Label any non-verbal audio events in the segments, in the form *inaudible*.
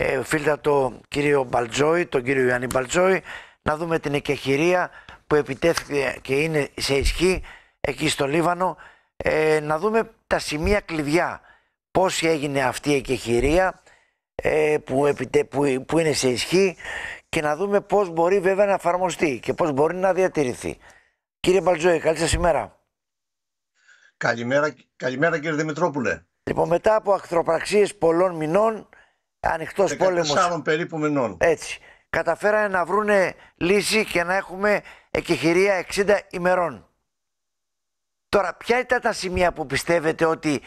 ε, το κύριο Μπαλτζόη, τον κύριο Ιωάννη Μπαλτζόη, να δούμε την εκεχηρία που επιτέθηκε και είναι σε ισχύ εκεί στο Λίβανο, ε, να δούμε τα σημεία κλειδιά, πώς έγινε αυτή η εκεχηρία ε, που, επιτέ, που, είναι σε ισχύ και να δούμε πώς μπορεί βέβαια να εφαρμοστεί και πώς μπορεί να διατηρηθεί. Κύριε Μπαλτζόη, καλή σας ημέρα. Καλημέρα, κύριε Δημητρόπουλε. Λοιπόν, μετά από αχθροπραξίες πολλών μηνών, ανοιχτός πόλεμο. 14 περίπου μηνών. Έτσι. Καταφέρανε να βρούνε λύση και να έχουμε εκεχηρία 60 ημερών. Τώρα, ποια ήταν τα σημεία που πιστεύετε ότι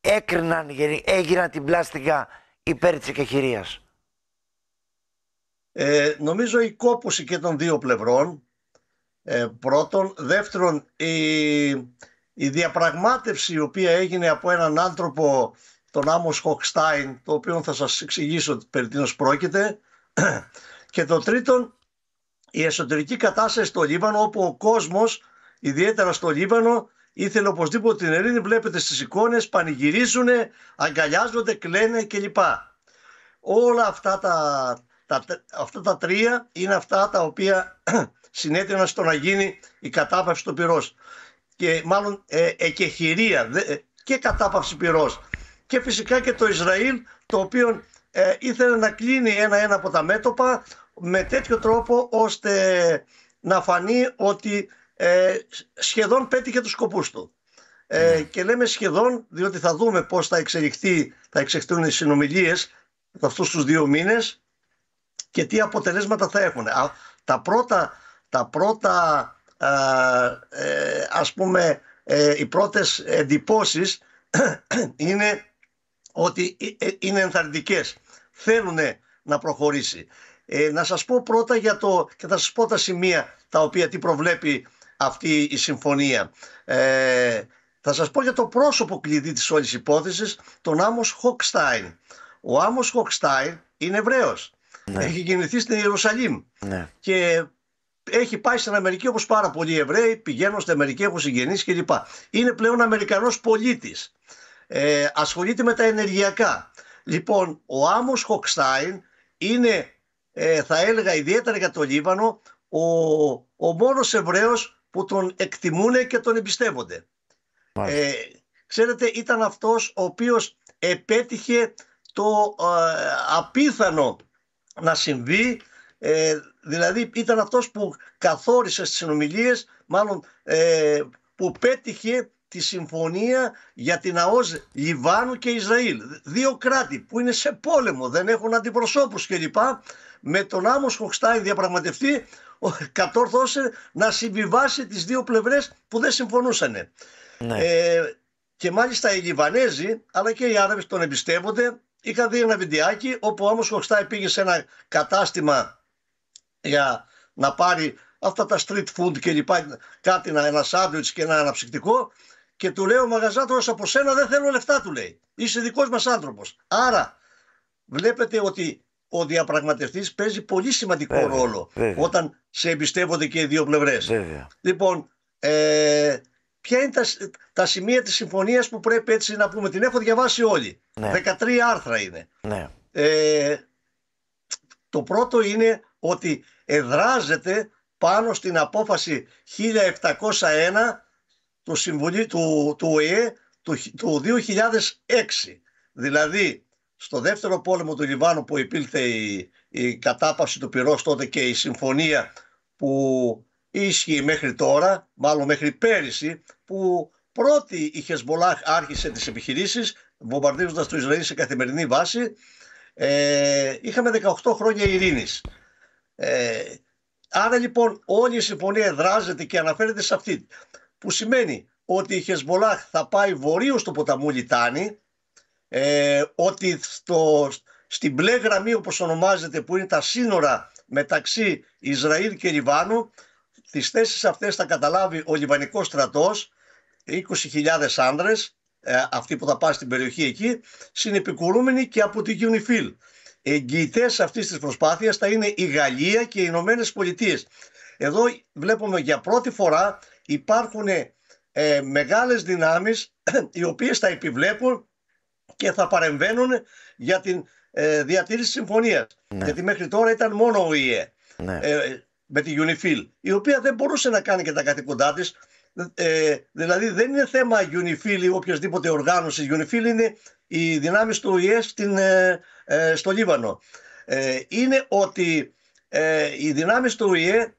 έκριναν, έγιναν την πλάστικα υπέρ της εκεχηρίας. Ε, νομίζω η κόπωση και των δύο πλευρών ε, πρώτον. Δεύτερον, η, η διαπραγμάτευση η οποία έγινε από έναν άνθρωπο τον Άμος Χοκστάιν, το οποίο θα σας εξηγήσω περί τίνος πρόκειται. *clears throat* Και το τρίτον, η εσωτερική κατάσταση στο Λίβανο, όπου ο κόσμος, ιδιαίτερα στο Λίβανο, ήθελε οπωσδήποτε την ειρήνη, βλέπετε στις εικόνες, πανηγυρίζουν, αγκαλιάζονται, κλαίνε κλπ. Όλα αυτά τα, αυτά τα τρία είναι αυτά τα οποία *clears throat* συνέτειναν στο να γίνει η κατάπαυση του πυρός. Και μάλλον ε, εκεχηρία ε, και κατάπαυση πυρός και φυσικά και το Ισραήλ το οποίο ε, ήθελε να κλείνει ένα-ένα από τα μέτωπα με τέτοιο τρόπο ώστε να φανεί ότι ε, σχεδόν πέτυχε τους σκοπούς του. Ε, ναι. και λέμε σχεδόν διότι θα δούμε πώς θα, εξελιχθεί, θα εξελιχθούν οι συνομιλίες αυτούς τους δύο μήνες και τι αποτελέσματα θα έχουν. Α, τα πρώτα, τα πρώτα α, ε, ας πούμε, ε, οι πρώτες εντυπώσεις *clears throat* είναι ότι ε, ε, είναι ενθαρρυντικές. Θέλουν να προχωρήσει. Ε, να σας πω πρώτα για το, και θα σας πω τα σημεία τα οποία τι προβλέπει αυτή η συμφωνία. Ε, θα σας πω για το πρόσωπο κλειδί της όλης υπόθεσης, τον Άμος Χοκστάιν. Ο Άμος Χοκστάιν είναι Εβραίος. Ναι. Έχει γεννηθεί στην Ιερουσαλήμ. Ναι. Και έχει πάει στην Αμερική όπως πάρα πολλοί Εβραίοι, πηγαίνουν στην Αμερική, έχουν συγγενείς κλπ. Είναι πλέον Αμερικανός πολίτης ε, ασχολείται με τα ενεργειακά. Λοιπόν, ο Άμος Χοκστάιν είναι, ε, θα έλεγα ιδιαίτερα για το Λίβανο, ο, ο μόνος Εβραίος που τον εκτιμούν και τον εμπιστεύονται. Ε, ξέρετε, ήταν αυτός ο οποίος επέτυχε το ε, απίθανο να συμβεί, ε, δηλαδή ήταν αυτός που καθόρισε στις συνομιλίες, μάλλον ε, που πέτυχε τη συμφωνία για την ΑΟΣ Λιβάνου και Ισραήλ. Δύο κράτη που είναι σε πόλεμο, δεν έχουν αντιπροσώπους κλπ. Με τον Άμος Χοχστάιν διαπραγματευτεί, κατόρθωσε να συμβιβάσει τις δύο πλευρές που δεν συμφωνούσαν. Ναι. Ε, και μάλιστα οι Λιβανέζοι αλλά και οι Άραβες τον εμπιστεύονται. Είχα δει ένα βιντεάκι όπου ο Άμος Χοχστάιν πήγε σε ένα κατάστημα για να πάρει αυτά τα street food και λοιπά, κάτι, ένα σάντουιτς και ένα αναψυκτικό και του λέει ο μαγαζάτρο από σένα δεν θέλω λεφτά του λέει. Είσαι δικός μας άνθρωπος. Άρα βλέπετε ότι ο διαπραγματευτής παίζει πολύ σημαντικό ρόλο όταν σε εμπιστεύονται και οι δύο πλευρές. Λοιπόν, ε, ποια είναι τα, τα σημεία της συμφωνίας που πρέπει έτσι να πούμε. Την έχω διαβάσει όλοι. Ναι. 13 άρθρα είναι. Ναι. Ε, το πρώτο είναι ότι εδράζεται πάνω στην απόφαση 1701 το συμβουλή, του, του του, 2006. Δηλαδή, στο δεύτερο πόλεμο του Λιβάνου που υπήρχε η, η κατάπαυση του πυρός τότε και η συμφωνία που ίσχυε μέχρι τώρα, μάλλον μέχρι πέρυσι, που πρώτη η Χεσμολάχ άρχισε τις επιχειρήσεις βομβαρδίζοντας το Ισραήλ σε καθημερινή βάση ε, είχαμε 18 χρόνια ειρήνης. Ε, άρα λοιπόν όλη η συμφωνία δράζεται και αναφέρεται σε αυτή που σημαίνει ότι η Χεσμολάχ θα πάει βορείως στο ποταμού Λιτάνη, ε, ότι στο, στην μπλε γραμμή όπως ονομάζεται που είναι τα σύνορα μεταξύ Ισραήλ και Λιβάνου, τις θέσεις αυτές θα καταλάβει ο Λιβανικός στρατός, 20.000 άνδρες, ε, αυτοί που θα πάνε στην περιοχή εκεί, συνεπικουρούμενοι και από την UNIFIL. Εγγυητές αυτής της προσπάθειας θα είναι η Γαλλία και οι Ηνωμένες Πολιτείες. Εδώ βλέπουμε για πρώτη φορά υπάρχουν ε, μεγάλες δυνάμεις *clears throat* οι οποίες θα επιβλέπουν και θα παρεμβαίνουν για την ε, διατήρηση συμφωνίας. Ναι. Γιατί μέχρι τώρα ήταν μόνο ο ΙΕ ναι. ε, με τη UNIFIL, η οποία δεν μπορούσε να κάνει και τα κατοικοντά της. Ε, δηλαδή δεν είναι θέμα UNIFIL ή οποιασδήποτε οργάνωση. UNIFIL είναι οι δυνάμεις του ΙΕ στην, ε, στο Λίβανο. είναι ότι οι δυνάμεις του ΙΕ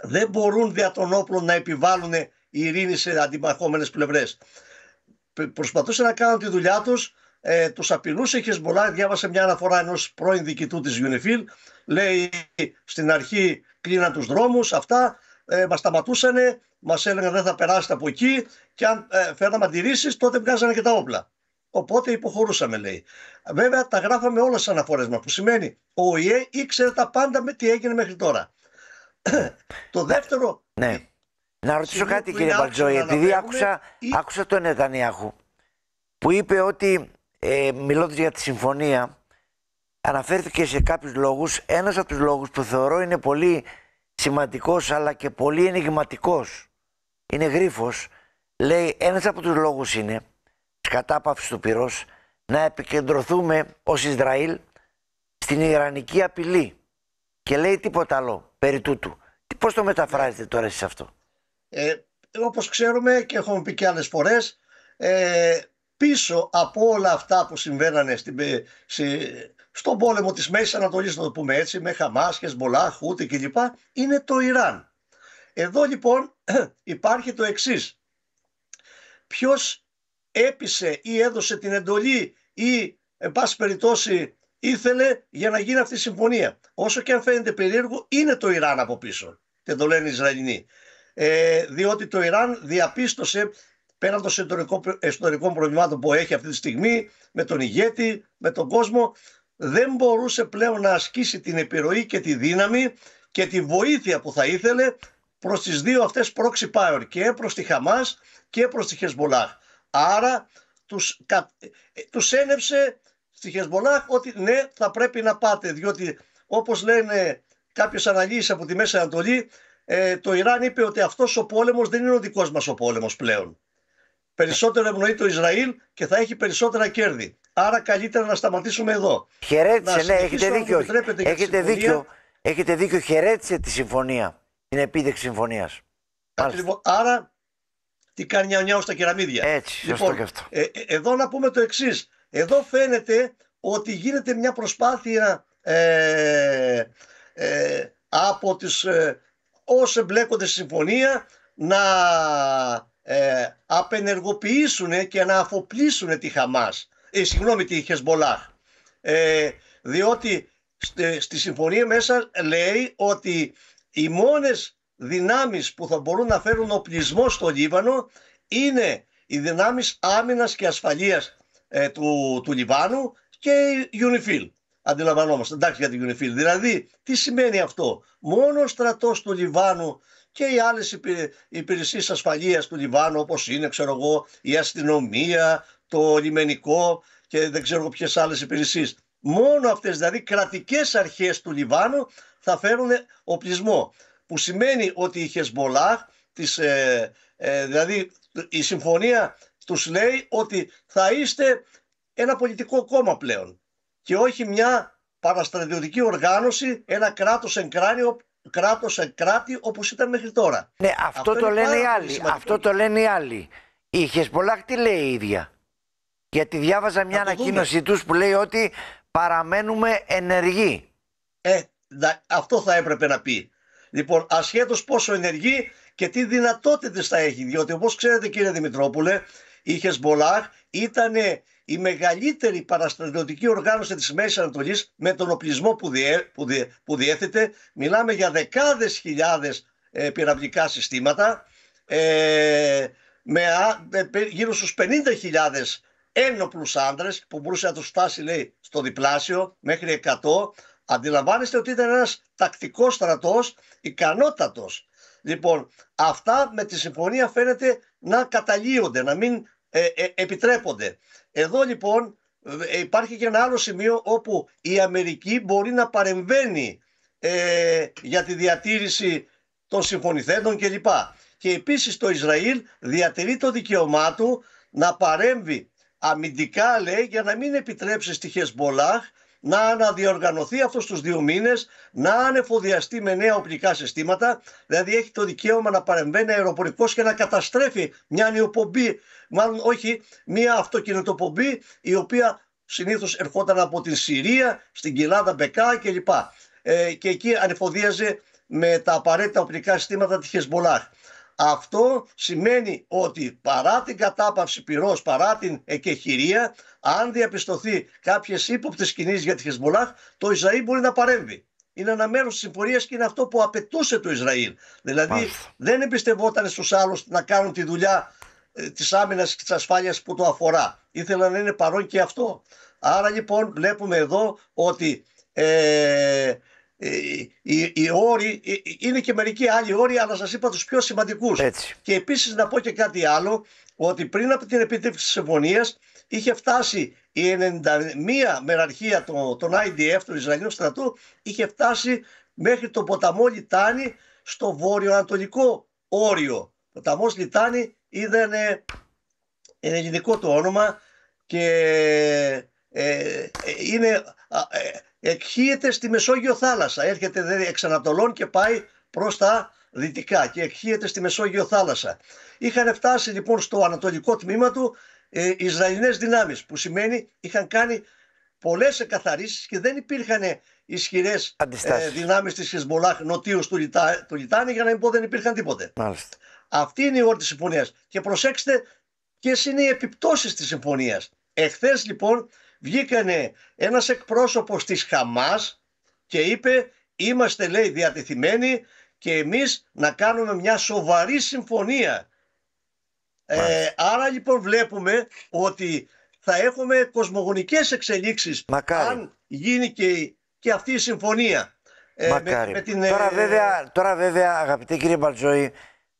δεν μπορούν δια των όπλων να επιβάλλουν ειρήνη σε αντιμαχόμενες πλευρές. Προσπαθούσαν να κάνουν τη δουλειά τους, ε, τους απειλούσε η Χεσμολά, διάβασε μια αναφορά ενός πρώην διοικητού της UNIFIL, λέει στην αρχή κλείναν τους δρόμους, αυτά, ε, μας σταματούσαν, μας έλεγαν δεν θα περάσετε από εκεί και αν ε, φέρναμε αντιρρήσεις τότε βγάζανε και τα όπλα. Οπότε υποχωρούσαμε, λέει. Βέβαια, τα γράφαμε όλες τις αναφορές μας, που σημαίνει ο ΟΗΕ ήξερε τα πάντα με τι έγινε μέχρι τώρα το δεύτερο... Ναι. Να ρωτήσω κάτι κύριε Μπαλτζόη, επειδή άκουσα, ή... άκουσα τον Νετανιάχου που είπε ότι ε, μιλώντας για τη συμφωνία αναφέρθηκε σε κάποιους λόγους. Ένας από τους λόγους που θεωρώ είναι πολύ σημαντικός αλλά και πολύ ενηγματικός. Είναι γρίφος. Λέει ένας από τους λόγους είναι κατάπαυσης του πυρός να επικεντρωθούμε ως Ισραήλ στην Ιρανική απειλή. Και λέει τίποτα άλλο περί τούτου. Πώς το μεταφράζετε τώρα σε αυτό. Ε, όπως ξέρουμε και έχουμε πει και άλλες φορές, ε, πίσω από όλα αυτά που συμβαίνανε στην, στον πόλεμο της Μέσης Ανατολής, να το πούμε έτσι, με χαμάσχες, μολάχ, ούτε κλπ, είναι το Ιράν. Εδώ λοιπόν *clears throat* υπάρχει το εξής. Ποιος έπεισε ή έδωσε την εντολή ή εν πάση περιπτώσει ήθελε για να γίνει αυτή η συμφωνία. Όσο και αν φαίνεται περίεργο, είναι το Ιράν από πίσω. δεν το λένε οι Ε, διότι το Ιράν διαπίστωσε πέραν των εσωτερικών προβλημάτων που έχει αυτή τη στιγμή, με τον ηγέτη, με τον κόσμο, δεν μπορούσε πλέον να ασκήσει την επιρροή και τη δύναμη και τη βοήθεια που θα ήθελε προς τις δύο αυτές proxy power, και προς τη Χαμάς και προς τη Χεσμολάχ. Άρα τους, ε, τους ένεψε στη Χεσμολάχ ότι ναι θα πρέπει να πάτε διότι όπως λένε κάποιες αναλύσεις από τη Μέση Ανατολή ε, το Ιράν είπε ότι αυτός ο πόλεμος δεν είναι ο δικός μας ο πόλεμος πλέον. Περισσότερο ευνοεί το Ισραήλ και θα έχει περισσότερα κέρδη. Άρα καλύτερα να σταματήσουμε εδώ. Χαιρέτησε, ναι, έχετε δίκιο. Έχετε δίκιο. Έχετε δίκιο, χαιρέτησε τη συμφωνία. Την επίδεξη συμφωνία. Άρα, τι κάνει νιάου στα κεραμίδια. Έτσι, λοιπόν, Ε, ε, εδώ να πούμε το εξής. Εδώ φαίνεται ότι γίνεται μια προσπάθεια ε, ε, από τις ε, όσοι εμπλέκονται στη συμφωνία να ε, απενεργοποιήσουν και να αφοπλίσουν τη Χαμάς, ε, συγγνώμη τη Χεσμολάχ. Ε, διότι στη, στη συμφωνία μέσα λέει ότι οι μόνες δυνάμεις που θα μπορούν να φέρουν οπλισμό στο Λίβανο είναι οι δυνάμεις άμυνας και ασφαλείας ε, του, Λιβάνου και η UNIFIL. Αντιλαμβανόμαστε, εντάξει για την UNIFIL. Δηλαδή, τι σημαίνει αυτό. Μόνο ο στρατός του Λιβάνου και οι άλλες υπηρεσίες ασφαλείας του Λιβάνου όπως είναι ξέρω εγώ η αστυνομία, το λιμενικό και δεν ξέρω ποιες άλλες υπηρεσίες. Μόνο αυτές δηλαδή κρατικές αρχές του Λιβάνου θα φέρουν οπλισμό που σημαίνει ότι η Χεσμολάχ, ε, ε, δηλαδή η συμφωνία τους λέει ότι θα είστε ένα πολιτικό κόμμα πλέον και όχι μια παραστρατιωτική οργάνωση, ένα κράτος εν κράτη, κράτος εν κράτη όπως ήταν μέχρι τώρα. Ναι, αυτό, το, λένε οι άλλοι, σημαντικό. αυτό το λένε άλλοι. Η τι λέει η ίδια. Γιατί διάβαζα μια ανακοίνωση τους που λέει ότι παραμένουμε ενεργοί. Ε, αυτό θα έπρεπε να πει. Λοιπόν, ασχέτως πόσο ενεργεί και τι δυνατότητες θα έχει. Διότι όπως ξέρετε κύριε Δημητρόπουλε, η Χεσμολάχ ήταν η μεγαλύτερη παραστρατιωτική οργάνωση της Μέσης Ανατολής με τον οπλισμό που, διέ, διέθετε. Μιλάμε για δεκάδες χιλιάδες ε, πυραυλικά συστήματα ε, με γύρω στους 50.000 ένοπλους άντρες που μπορούσε να τους φτάσει λέει, στο διπλάσιο μέχρι 100. Αντιλαμβάνεστε ότι ήταν ένας τακτικός στρατός ικανότατος. Λοιπόν, αυτά με τη συμφωνία φαίνεται να καταλύονται, να μην ε, ε, επιτρέπονται. Εδώ λοιπόν ε, υπάρχει και ένα άλλο σημείο όπου η Αμερική μπορεί να παρεμβαίνει ε, για τη διατήρηση των συμφωνηθέντων κλπ. Και επίσης το Ισραήλ διατηρεί το δικαίωμά του να παρέμβει αμυντικά λέει για να μην επιτρέψει στη Χεσμολάχ να αναδιοργανωθεί αυτού τους δύο μήνες, να ανεφοδιαστεί με νέα οπλικά συστήματα, δηλαδή έχει το δικαίωμα να παρεμβαίνει αεροπορικός και να καταστρέφει μια νεοπομπή, μάλλον όχι μια αυτοκινητοπομπή η οποία συνήθως ερχόταν από την Συρία, στην Κοιλάδα Μπεκά κλπ. Ε, και εκεί ανεφοδίαζε με τα απαραίτητα οπλικά συστήματα της Χεσμολάχ. Αυτό σημαίνει ότι παρά την κατάπαυση πυρός, παρά την εκεχηρία, αν διαπιστωθεί κάποιες ύποπτες κινήσεις για τη Χεσμολάχ, το Ισραήλ μπορεί να παρέμβει. Είναι ένα μέρος της συμπορία και είναι αυτό που απαιτούσε το Ισραήλ. Δηλαδή δεν εμπιστευόταν στους άλλους να κάνουν τη δουλειά ε, της άμυνας και της ασφάλειας που το αφορά. Ήθελαν να είναι παρόν και αυτό. Άρα λοιπόν βλέπουμε εδώ ότι ε, ε, οι, οι όροι, ε, ε, είναι και μερικοί άλλοι όροι, αλλά σας είπα τους πιο σημαντικούς. Και επίσης να πω και κάτι άλλο, ότι πριν από την επίτευξη της συμφωνίας είχε φτάσει η 91 μεραρχία των, των IDF, του Ισραηλινού στρατού, είχε φτάσει μέχρι το ποταμό Λιτάνη στο βόρειο-ανατολικό όριο. Ο ποταμό Λιτάνη ήταν ελληνικό το όνομα και είναι ε, εκχύεται στη Μεσόγειο θάλασσα. Έρχεται δηλαδή εξ Ανατολών και πάει προς τα δυτικά και εκχύεται στη Μεσόγειο θάλασσα. Είχαν φτάσει λοιπόν στο ανατολικό τμήμα του ε, Ισραηλινές δυνάμεις που σημαίνει είχαν κάνει πολλές εκαθαρίσεις και δεν υπήρχαν ισχυρές ε, δυνάμεις της Χεσμολάχ νοτίως του, Λιτά, του Λιτάνη για να μην πω δεν υπήρχαν τίποτε. Μάλιστα. Αυτή είναι η ώρα της συμφωνίας και προσέξτε ποιες είναι οι επιπτώσεις της συμφωνίας. Εχθές, λοιπόν βγήκανε ένας εκπρόσωπος της Χαμάς και είπε είμαστε λέει διατεθειμένοι και εμείς να κάνουμε μια σοβαρή συμφωνία. Ε, άρα λοιπόν βλέπουμε ότι θα έχουμε κοσμογονικές εξελίξεις αν γίνει και, και αυτή η συμφωνία. Ε, με, με την, ε, τώρα, βέβαια, τώρα βέβαια αγαπητέ κύριε Μπαλτζόη,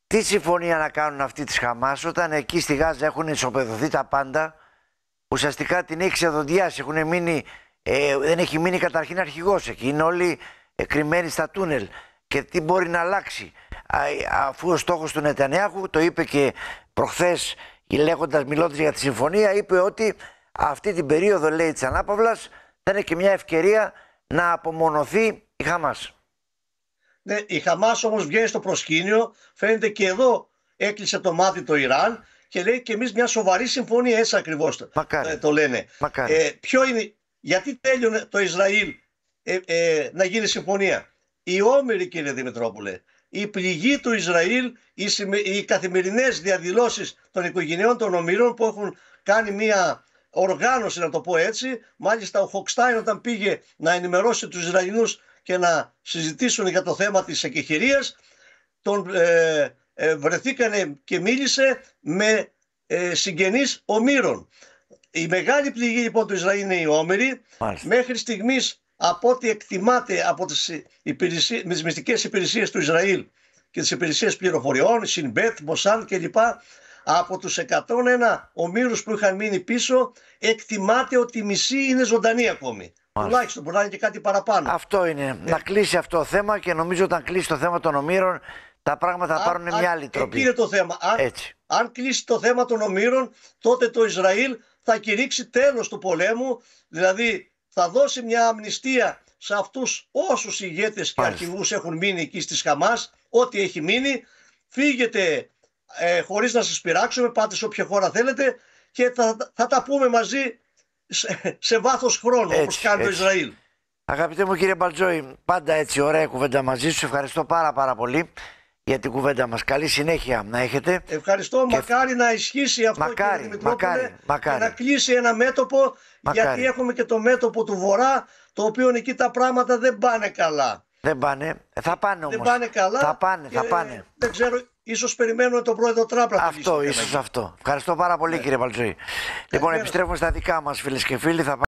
τι συμφωνία να κάνουν αυτοί της Χαμάς όταν εκεί στη Γάζα έχουν ισοπεδωθεί τα πάντα ουσιαστικά την έχει ξεδοντιάσει. Έχουν μείνει, ε, δεν έχει μείνει καταρχήν αρχηγός εκεί. Είναι όλοι κρυμμένοι στα τούνελ. Και τι μπορεί να αλλάξει, αφού ο στόχος του Νετανιάχου το είπε και προχθές, λέγοντας, μιλώντας για τη συμφωνία, είπε ότι αυτή την περίοδο, λέει, της ανάπαυλας θα είναι και μια ευκαιρία να απομονωθεί η χαμάς. Ναι, η Χαμάς όμως βγαίνει στο προσκήνιο, φαίνεται και εδώ έκλεισε το μάτι το Ιράν και λέει και εμείς μια σοβαρή συμφωνία. Έτσι ακριβώς ε, το λένε. Ε, ποιο είναι, γιατί τέλειωνε το Ισραήλ ε, ε να γίνει συμφωνία. Οι όμοιροι, κύριε Δημητρόπουλε, η πληγή του Ισραήλ, οι, οι καθημερινές διαδηλώσεις των οικογενειών των Ομήρων που έχουν κάνει μια οργάνωση, να το πω έτσι. Μάλιστα, ο Χοκστάιν, όταν πήγε να ενημερώσει τους Ισραηλινούς και να συζητήσουν για το θέμα της εκεχηρίας, τον, ε, ε, βρεθήκανε και μίλησε με ε, συγγενείς ομήρων. Η μεγάλη πληγή λοιπόν του Ισραήλ είναι οι όμοιροι. Μάλιστα. Μέχρι στιγμής από ό,τι εκτιμάται από τις, με τις μυστικές υπηρεσίες του Ισραήλ και τις υπηρεσίες πληροφοριών, Σινμπέτ, Μοσάν κλπ. Από τους 101 ομήρους που είχαν μείνει πίσω εκτιμάται ότι η μισή είναι ζωντανή ακόμη. Τουλάχιστον μπορεί να είναι και κάτι παραπάνω. Αυτό είναι. Να ε. κλείσει αυτό το θέμα και νομίζω όταν κλείσει το θέμα των ομήρων τα πράγματα θα πάρουν μια άλλη τροπή. Είναι το θέμα. Αν, Έτσι. κλείσει το θέμα των ομήρων, τότε το Ισραήλ θα κηρύξει τέλος του πολέμου, δηλαδή θα δώσει μια αμνηστία σε αυτούς όσους ηγέτες και αρχηγούς έχουν μείνει εκεί στις Χαμάς, ό,τι έχει μείνει, φύγετε ε, χωρίς να σας πειράξουμε, πάτε σε όποια χώρα θέλετε και θα, θα τα πούμε μαζί σε, βάθο βάθος χρόνου όπως κάνει το Ισραήλ. Αγαπητέ μου κύριε Μπαλτζόη, πάντα έτσι ωραία κουβέντα μαζί σου. Ευχαριστώ πάρα πάρα πολύ για την κουβέντα μας. Καλή συνέχεια να έχετε. Ευχαριστώ. Και... Μακάρι να ισχύσει αυτό μακάρι, κύριε μακάρι, μακάρι. και να κλείσει ένα μέτωπο μακάρι. γιατί έχουμε και το μέτωπο του Βορρά το οποίο εκεί τα πράγματα δεν πάνε καλά. Δεν πάνε. Θα πάνε όμως. Δεν πάνε καλά. Θα πάνε, θα πάνε. δεν ξέρω, ίσως περιμένουμε τον πρόεδρο Τράπρα. Αυτό, ίσως αυτό. Ευχαριστώ πάρα πολύ ναι. κύριε Παλτζοή. Ε, λοιπόν, επιστρέφω ναι. επιστρέφουμε στα δικά μας φίλες και φίλοι. Θα